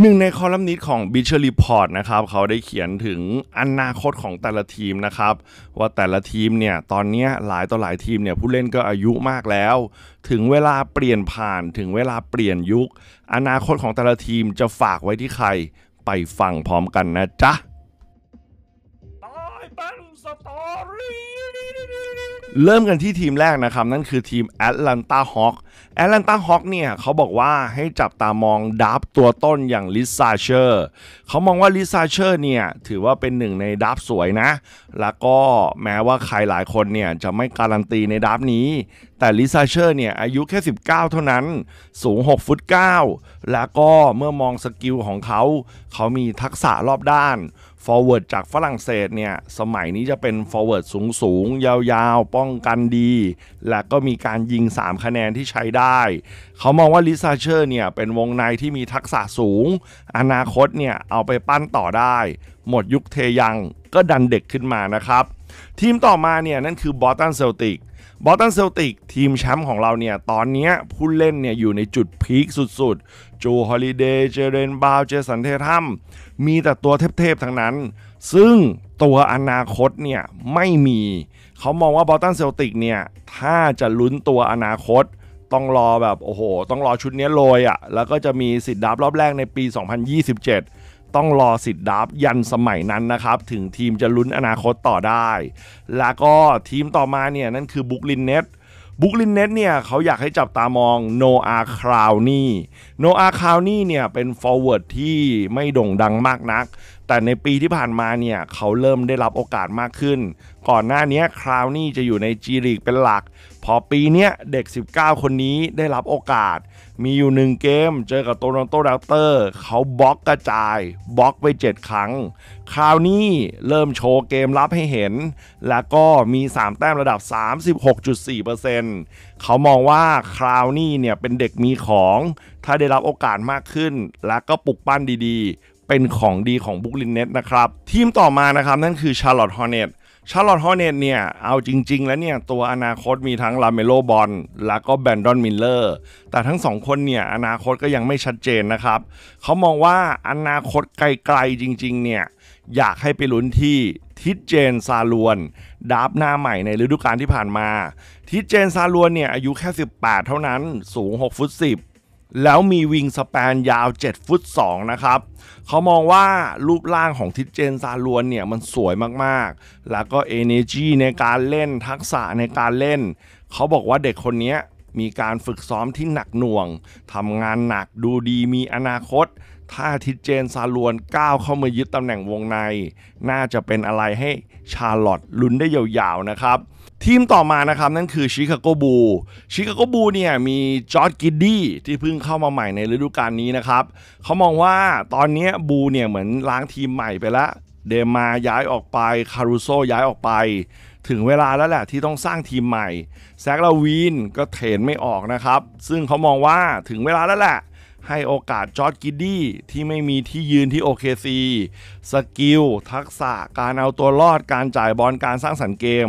หนึ่งในคอลัมนิสต์ของ b ิช c h e r Report นะครับเขาได้เขียนถึงอนาคตของแต่ละทีมนะครับ ว่าแต่ละทีมเนี่ยตอนนี้หลายต่อหลายทีมเนี่ยผู้เล่นก็อายุมากแล้ว ถึงเวลาเปลี่ยนผ่านถึงเวลาเปลี่ยนยุค อนาคตของแต่ละทีมจะฝากไว้ที่ใครไปฟังพร้อมกันนะจ๊ะตายเป็นสตอรี่เริ่มกันที่ทีมแรกนะครับ นั่นคือทีมแอตแลนตาฮอคแอตแลนตาฮอคเนี่ยเขาบอกว่าให้จับตามองดับตัวต้นอย่างลิซาเชอร์เขามองว่าลิซาเชอร์เนี่ยถือว่าเป็นหนึ่งในดับสวยนะ แล้วก็แม้ว่าใครหลายคนเนี่ยจะไม่การันตีในดับนี้ แต่ลิซาเชอร์เนี่ยอายุแค่ 19 เท่านั้นสูง6ฟุต9แล้วก็เมื่อมองสกิลของเขา เขามีทักษะรอบด้านฟอร์เวิร์ดจากฝรั่งเศสเนี่ยสมัยนี้จะเป็นฟอร์เวิร์ดสูงๆยาวๆ ป้องกันดี และก็มีการยิง 3 คะแนนที่ใช้ได้ เขามองว่าลิซาเชอร์เนี่ยเป็นวงในที่มีทักษะสูง อนาคตเนี่ยเอาไปปั้นต่อได้ หมดยุคเทยังก็ดันเด็กขึ้นมานะครับ ทีมต่อมาเนี่ยนั่นคือบอสตันเซลติกบอสตันเซลติกทีมแชมป์ของเราเนี่ยตอนนี้ผู้เล่นเนี่ยอยู่ในจุดพีคสุดจูฮอลิเดย์เจเรนบาว เจสันเทรรมมีแต่ตัวเทพๆทั้งนั้น ซึ่งตัวอนาคตเนี่ย ไม่มีเขามองว่าบอลตันเซลติกเนี่ยถ้าจะลุ้นตัวอนาคต ต้องรอแบบโอ้โหต้องรอชุดนี้โรยอะ่ะแล้วก็จะมีสิทธิ์ดับรอบแรกในปี 2027 ต้องรอสิทธิ์ดับยันสมัยนั้นนะครับ ถึงทีมจะลุ้นอนาคตต่อได้ แล้วก็ทีมต่อมาเนี่ยนั่นคือบุคลินเน็ตบุคลินเน็ตเนี่ยเขาอยากให้จับตามองโนอาคราวนี่โนอาคราวนี่เนี่ยเป็นฟอร์เวิร์ดที่ไม่โด่งดังมากนัก แต่ในปีที่ผ่านมาเนี่ยเขาเริ่มได้รับโอกาสมากขึ้น ก่อนหน้านี้คราวนี่จะอยู่ในจีริกเป็นหลักพอปีนี้เด็ก 19 คนนี้ได้รับโอกาส มีอยู่หนึ่งเกม เจอกับโตลอนโตดักเตอร์ เขาบล็อกกระจายบล็อกไป 7 ครั้ง คราวนี้เริ่มโชว์เกมรับให้เห็น แล้วก็มี 3 แต้มระดับ 36.4%เเขามองว่าคราวนี้เนี่ยเป็นเด็กมีของ ถ้าได้รับโอกาสมากขึ้น แล้วก็ปลุกปั้นดีๆ เป็นของดีของบุคลินเน็ตนะครับ ทีมต่อมา นะครับ นั่นคือชาร์ลอตฮอร์เนตชาร์ลอตฮอเนตเนี่ย เอาจริง ๆ แล้วเนี่ย ตัวอนาคตมีทั้งลาเมโลบอลแล้วก็แบนดอนมิลเลอร์แต่ทั้งสองคนเนี่ย อนาคตก็ยังไม่ชัดเจนนะครับเขามองว่าอนาคตไกล ๆ จริง ๆ เนี่ย อยากให้ไปลุ้นที่ทิดเจนซาลวนดับหน้าใหม่ในฤดูกาลที่ผ่านมา ทิดเจนซาลวนเนี่ย อายุแค่ 18 เท่านั้นสูง6ฟุต10แล้วมีวิงสแปนยาว7ฟุต2นะครับ เขามองว่ารูปร่างของทิดเจนซาลวนเนี่ยมันสวยมากๆ แล้วก็ energy ในการเล่นทักษะในการเล่น เขาบอกว่าเด็กคนนี้มีการฝึกซ้อมที่หนักหน่วง ทำงานหนักดูดีมีอนาคต ถ้าทิดเจนซาลวนก้าวเข้ามายึดตำแหน่งวงใน น่าจะเป็นอะไรให้ชาร์ลอตลุ้นได้ยาว ๆ นะครับทีมต่อมานะครับนั่นคือชิคาโกบูชิคาโกบูเนี่ยมีจอร์ดกิดดี้ที่เพิ่งเข้ามาใหม่ในฤดูกาลนี้นะครับเขามองว่าตอนนี้บูเนี่ยเหมือนล้างทีมใหม่ไปแล้วเดมาย้ายออกไปคารุโซย้ายออกไป ถึงเวลาแล้วแหละที่ต้องสร้างทีมใหม่ แซกลาวีนก็เทรนไม่ออกนะครับ ซึ่งเขามองว่าถึงเวลาแล้วแหละ ให้โอกาสจอร์ดกิดดี้ที่ไม่มีที่ยืนที่โอเคซีสกิลทักษะการเอาตัวรอดการจ่ายบอลการสร้างสรรค์เกม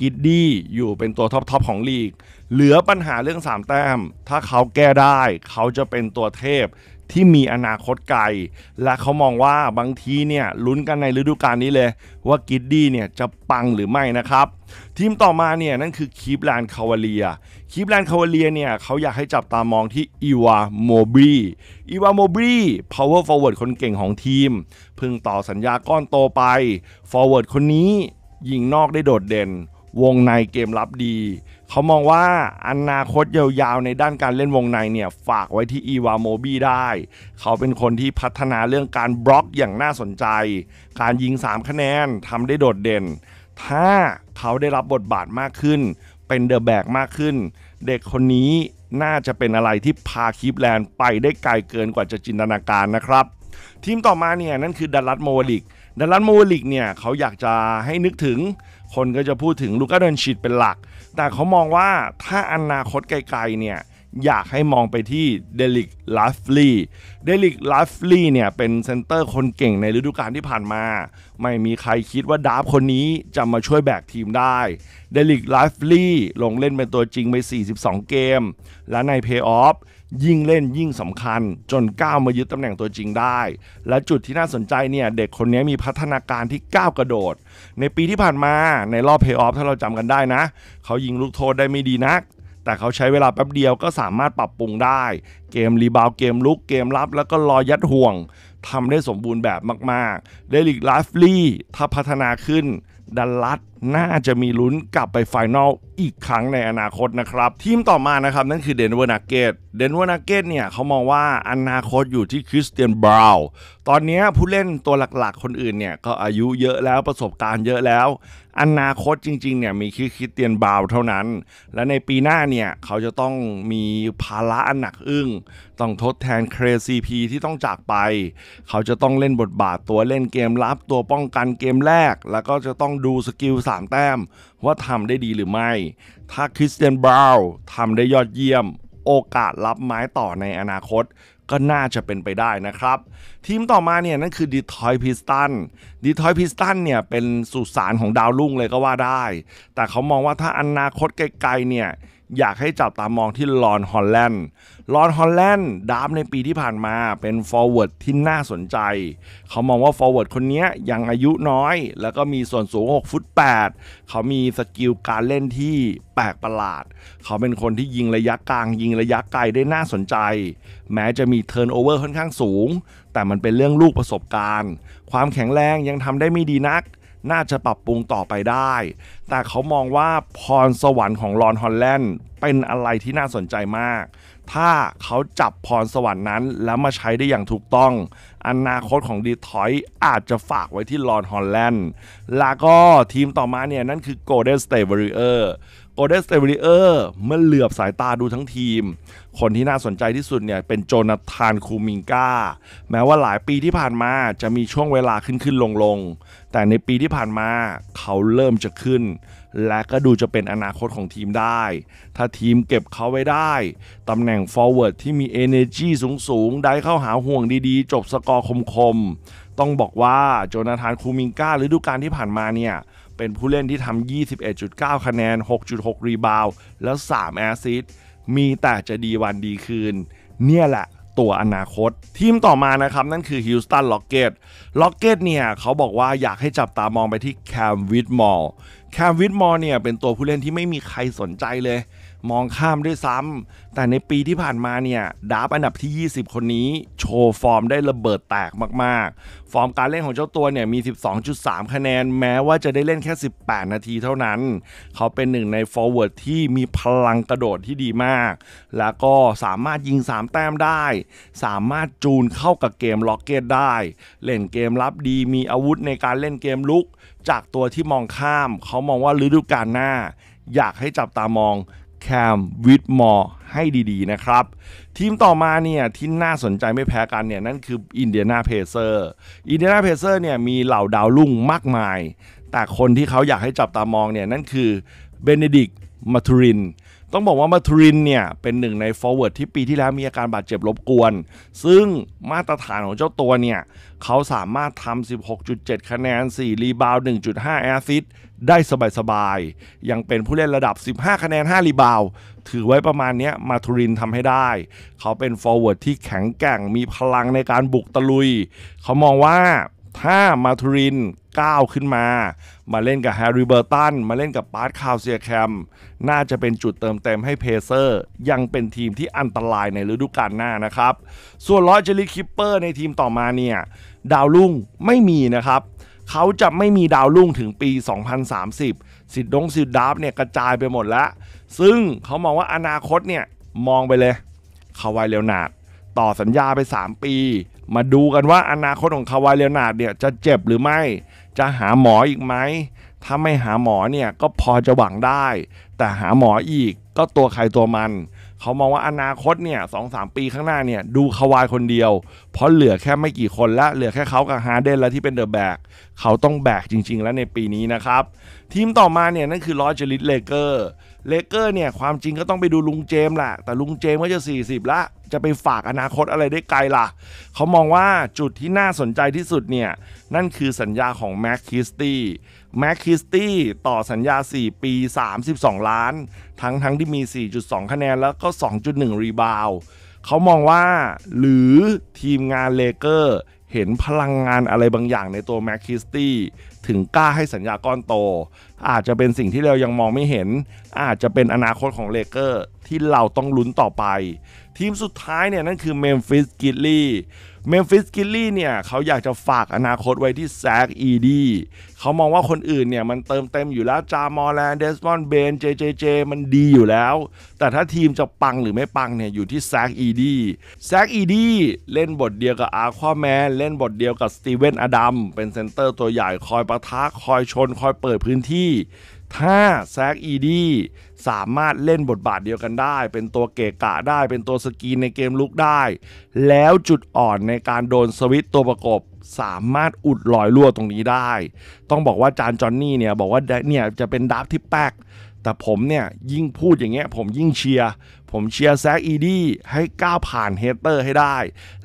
กิดดี้อยู่เป็นตัวท็อปทอปของลีก เหลือปัญหาเรื่อง3แต้มถ้าเขาแก้ได้ เขาจะเป็นตัวเทพที่มีอนาคตไกล และเขามองว่าบางทีเนี่ยลุ้นกันในฤดูกาลนี้เลย ว่ากิดดี้เนี่ยจะปังหรือไม่นะครับ ทีมต่อมาเนี่ยนั่นคือคีบแลนคาวาเลียคีบแลนคาวาเลียเนี่ยเขาอยากให้จับตามองที่อีวาโมบีอีวาโมบีพาวเวอร์ฟอร์เวิร์ดคนเก่งของทีมพึ่งต่อสัญญาก้อนโตไปฟอร์เวิร์ดคนนี้ยิงนอกได้โดดเด่นวงในเกมรับดี เขามองว่าอนาคตยาวๆในด้านการเล่นวงในเนี่ย ฝากไว้ที่ อีวาโมบีได้ เขาเป็นคนที่พัฒนาเรื่องการบล็อกอย่างน่าสนใจ การยิง3คะแนนทำได้โดดเด่น ถ้าเขาได้รับบทบาทมากขึ้น เป็นเดอะแบกมากขึ้น เด็กคนนี้น่าจะเป็นอะไรที่พาคลิปแลนด์ ไปได้ไกลเกินกว่าจะจินตนาการนะครับทีมต่อมาเนี่ยนั่นคือดัลลัสโมลิกดัลลัสโมลิกเนี่ยเขาอยากจะให้นึกถึง คนก็จะพูดถึงลูก้าดอนชิดเป็นหลัก แต่เขามองว่าถ้าอนาคตไกลๆเนี่ยอยากให้มองไปที่เดลิกลาฟลีเดลิกลาฟลีเนี่ยเป็นเซนเตอร์คนเก่งในฤดูกาลที่ผ่านมา ไม่มีใครคิดว่าดาฟคนนี้จะมาช่วยแบกทีมได้เดลิกลาฟลีลงเล่นเป็นตัวจริงไป 42 เกม และในเพย์ออฟ ยิ่งเล่นยิ่งสำคัญจนก้าวมายึดตำแหน่งตัวจริงได้ และจุดที่น่าสนใจเนี่ย เด็กคนนี้มีพัฒนาการที่ก้าวกระโดด ในปีที่ผ่านมาในรอบเพย์ออฟถ้าเราจำกันได้นะ เขายิงลูกโทษได้ไม่ดีนักแต่เขาใช้เวลาแป๊บเดียวก็สามารถปรับปรุงได้ เกมรีบาวเกมลุก เกมรับแล้วก็ลอยยัดห่วง ทำได้สมบูรณ์แบบมากๆเดลิกลาฟลี่ ถ้าพัฒนาขึ้นดัลลัสน่าจะมีลุ้นกลับไปไฟนอลอีกครั้งในอนาคตนะครับ ทีมต่อมานะครับนั่นคือเดนเวอร์นักเกตเดนเวอร์นักเกตเนี่ยเขามองว่าอนาคตอยู่ที่คริสเตียนบราวน์ตอนนี้ผู้เล่นตัวหลักๆคนอื่นเนี่ย ก็อายุเยอะแล้วประสบการณ์เยอะแล้วอนาคตจริงๆเนี่ยมีคือคริสเตียนบราวน์เท่านั้น และในปีหน้าเนี่ย เขาจะต้องมีภาระอันหนักอึ้งต้องทดแทนเครซีพีที่ต้องจากไป เขาจะต้องเล่นบทบาทตัวเล่นเกมรับตัวป้องกันเกมแรกแล้วก็จะต้องดูสกิลสามแต้มว่าทำได้ดีหรือไม่ ถ้าคริสเตียนบราวน์ทำได้ยอดเยี่ยม โอกาสรับไม้ต่อในอนาคตก็น่าจะเป็นไปได้นะครับ ทีมต่อมาเนี่ยนั่นคือดีทอยพิสตันดีทอยพิสตันเนี่ยเป็นสุสานของดาวรุ่งเลยก็ว่าได้ แต่เขามองว่าถ้าอนาคตไกลๆเนี่ยอยากให้จับตามองที่ลอนฮอลแลนด์ ลอนฮอลแลนด์ ดามในปีที่ผ่านมาเป็นฟอร์เวิร์ดที่น่าสนใจ เขามองว่าฟอร์เวิร์ดคนนี้ยังอายุน้อย แล้วก็มีส่วนสูง 6 ฟุต 8 เขามีสกิลการเล่นที่แปลกประหลาด เขาเป็นคนที่ยิงระยะกลาง ยิงระยะไกลได้น่าสนใจ แม้จะมีเทิร์นโอเวอร์ค่อนข้างสูง แต่มันเป็นเรื่องลูกประสบการณ์ ความแข็งแรงยังทำได้ไม่ดีนักน่าจะปรับปรุงต่อไปได้ แต่เขามองว่าพรสวรรค์ของลอนฮอลแลนด์เป็นอะไรที่น่าสนใจมาก ถ้าเขาจับพรสวรรค์นั้นแล้วมาใช้ได้อย่างถูกต้อง อนาคตของดีทอยอาจจะฝากไว้ที่ลอนฮอลแลนด์ แล้วก็ทีมต่อมาเนี่ยนั่นคือโกลเด้นสเตเวอร์เออร์โกลเด้นสเตเวอริเออร์เมื่อเหลือบสายตาดูทั้งทีม คนที่น่าสนใจที่สุดเนี่ย เป็นโจนาธานคูมิงกาแม้ว่าหลายปีที่ผ่านมาจะมีช่วงเวลาขึ้นขึ้นลงลงแต่ในปีที่ผ่านมา เขาเริ่มจะขึ้น และก็ดูจะเป็นอนาคตของทีมได้ ถ้าทีมเก็บเขาไว้ได้ ตำแหน่งฟอร์เวิร์ดที่มี energy สูงๆ ได้เข้าหาห่วงดีๆ จบสกอร์คมๆต้องบอกว่าโจนาธานคูมิงกาฤดูกาลที่ผ่านมาเนี่ยเป็นผู้เล่นที่ทำ 21.9 คะแนน 6.6 รีบาว แล้ว 3 แอสซิสมีแต่จะดีวันดีคืน เนี่ยแหละ ตัวอนาคต ทีมต่อมา นะครับ นั่นคือฮิลสตัน ล็อกเกต ล็อกเกต เนี่ย เขาบอกว่าอยากให้จับตามองไปที่แคมวิดมอลแคมวิดมอลเนี่ย เป็นตัวผู้เล่นที่ไม่มีใครสนใจเลยมองข้ามด้วยซ้ำ แต่ในปีที่ผ่านมาเนี่ยดาบอันดับที่ 20 คนนี้โชว์ฟอร์มได้ระเบิดแตกมากๆ ฟอร์มการเล่นของเจ้าตัวเนี่ยมี 12.3 คะแนน แม้ว่าจะได้เล่นแค่ 18 นาทีเท่านั้น เขาเป็นหนึ่งในฟอร์เวิร์ดที่มีพลังกระโดดที่ดีมาก แล้วก็สามารถยิง3แต้มได้ สามารถจูนเข้ากับเกมล็อกเกตได้ เล่นเกมรับดีมีอาวุธในการเล่นเกมลุกจากตัวที่มองข้าม เขามองว่าฤดูกาลหน้า อยากให้จับตามองแคมวิดมอร์ให้ดี ๆ นะครับ ทีมต่อมาเนี่ยที่น่าสนใจไม่แพ้กันเนี่ยนั่นคืออินเดียนาเพเซอร์อินเดียนาเพเซอร์เนี่ยมีเหล่าดาวรุ่งมากมาย แต่คนที่เขาอยากให้จับตามองเนี่ยนั่นคือเบเนดิกมาทูริน ต้องบอกว่ามาทูรินเนี่ย เป็นหนึ่งในฟอร์เวิร์ดที่ปีที่แล้วมีอาการบาดเจ็บรบกวน ซึ่งมาตรฐานของเจ้าตัวเนี่ย เขาสามารถทำ 16.7 คะแนน 4 รีบาว 1.5 แอซิดได้สบายๆ ยังเป็นผู้เล่นระดับ 15 คะแนน 5 รีบาว ถือไว้ประมาณนี้มาทูรินทำให้ได้ เขาเป็นฟอร์เวิร์ดที่แข็งแกร่ง มีพลังในการบุกตะลุย เขามองว่าถ้ามาทูรินก้าวขึ้นมา มาเล่นกับแฮร์รี่เบอร์ตัน มาเล่นกับปาร์ตคาวเซียแคม น่าจะเป็นจุดเติมเต็มให้เพเซอร์ ยังเป็นทีมที่อันตรายในฤดูกาลหน้านะครับ ส่วนลอยเจลิคิปเปอร์ในทีมต่อมาเนี่ย ดาวรุ่งไม่มีนะครับ เขาจะไม่มีดาวรุ่งถึงปี 2030 สิทธิ์ดงสิทธิ์ดับเนี่ยกระจายไปหมดแล้ว ซึ่งเขามองว่าอนาคตเนี่ยมองไปเลย คาวายเลวนาด ต่อสัญญาไป 3 ปี มาดูกันว่าอนาคตของคาวายเลวนาดเนี่ยจะเจ็บหรือไม่จะหาหมออีกไหม ถ้าไม่หาหมอเนี่ยก็พอจะหวังได้ แต่หาหมออีกก็ตัวใครตัวมัน เขามองว่าอนาคตเนี่ยสองสามปีข้างหน้าเนี่ยดูควายคนเดียว เพราะเหลือแค่ไม่กี่คนละเหลือแค่เขากับฮาเดนแล้วที่เป็นเดอะแบก เขาต้องแบกจริงๆแล้วในปีนี้นะครับ ทีมต่อมาเนี่ยนั่นคือลอสิลิสเลเกอร์เลเกอร์เนี่ยความจริงก็ต้องไปดูลุงเจมแหละแต่ลุงเจมก็จะ 40ละจะไปฝากอนาคตอะไรได้ไกลล่ะ เขามองว่าจุดที่น่าสนใจที่สุดเนี่ยนั่นคือสัญญาของแม็กคิสตี้แม็กคิสตี้ต่อสัญญา 4 ปี 32 ล้าน ทั้งทั้งที่มี 4.2 คะแนนแล้วก็ 2.1 รีบาวเขามองว่าหรือทีมงานเลเกอร์เห็นพลังงานอะไรบางอย่างในตัวแม็กคิสตี้ถึงกล้าให้สัญญาก้อนโต อาจจะเป็นสิ่งที่เรายังมองไม่เห็น อาจจะเป็นอนาคตของเลเกอร์ที่เราต้องลุ้นต่อไป ทีมสุดท้ายเนี่ยนั่นคือเมมฟิสกิลลี่เมมฟิสกิลลี่เนี่ยเขาอยากจะฝากอนาคตไว้ที่แซกอีดีเขามองว่าคนอื่นเนี่ยมันเติมเต็มอยู่แล้ว จามอลแลนเดสมอนเบน เจเจเจมันดีอยู่แล้ว แต่ถ้าทีมจะปังหรือไม่ปังเนี่ยอยู่ที่แซกอีดีแซกอีดีเล่นบทเดียวกับอาควาแมนเล่นบทเดียวกับสตีเวนอดัมเป็นเซนเตอร์ตัวใหญ่คอยประทะคอยชนคอยเปิดพื้นที่ ถ้าแซกอีดีสามารถเล่นบทบาทเดียวกันได้ เป็นตัวเกะกะได้ เป็นตัวสกีนในเกมลุกได้ แล้วจุดอ่อนในการโดนสวิตตัวประกบสามารถอุดรอยรั่วตรงนี้ได้ ต้องบอกว่าจานจอนนี่เนี่ย บอกว่าเนี่ยจะเป็นดับที่แป๊กแต่ผมเนี่ยยิ่งพูดอย่างเงี้ยผมยิ่งเชียร์ ผมเชียร์แซกอีดี้ให้ก้าวผ่านเฮเตอร์ให้ได้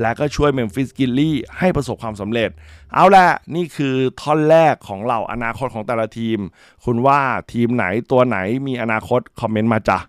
และก็ช่วยเมมฟิสกิลลี่ให้ประสบความสำเร็จ เอาละนี่คือท่อนแรกของเราอนาคตของแต่ละทีม คุณว่าทีมไหนตัวไหนมีอนาคตคอมเมนต์มาจ้ะ